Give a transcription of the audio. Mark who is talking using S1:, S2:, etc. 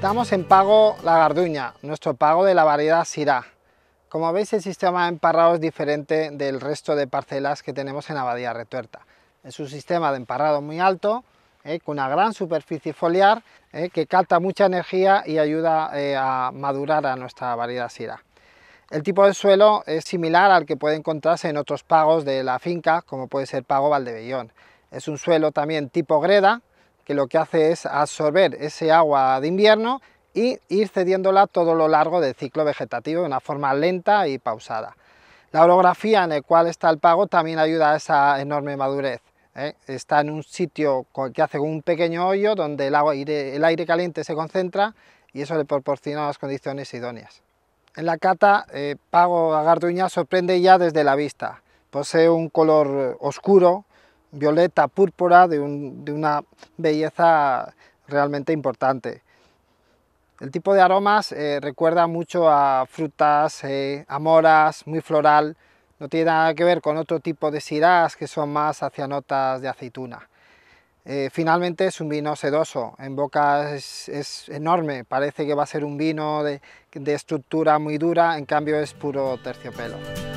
S1: Estamos en pago La Garduña, nuestro pago de la variedad Sirá. Como veis el sistema de emparrado es diferente del resto de parcelas que tenemos en Abadía Retuerta. Es un sistema de emparrado muy alto, eh, con una gran superficie foliar eh, que capta mucha energía y ayuda eh, a madurar a nuestra variedad Sirá. El tipo de suelo es similar al que puede encontrarse en otros pagos de la finca, como puede ser pago Valdebellón. Es un suelo también tipo greda, que lo que hace es absorber ese agua de invierno y ir cediéndola todo lo largo del ciclo vegetativo de una forma lenta y pausada. La orografía en el cual está el pago también ayuda a esa enorme madurez. ¿eh? Está en un sitio que hace un pequeño hoyo donde el, agua, el aire caliente se concentra y eso le proporciona las condiciones idóneas. En la cata, eh, Pago agarduña sorprende ya desde la vista. Posee un color oscuro, violeta, púrpura, de, una belleza realmente importante. El tipo de aromas eh, recuerda mucho a frutas, eh, a moras, muy floral. No tiene nada que ver con otro tipo de sirás que son más hacia notas de aceituna. Eh, finalmente es un vino sedoso, en boca es, enorme, parece que va a ser un vino de estructura muy dura, en cambio es puro terciopelo.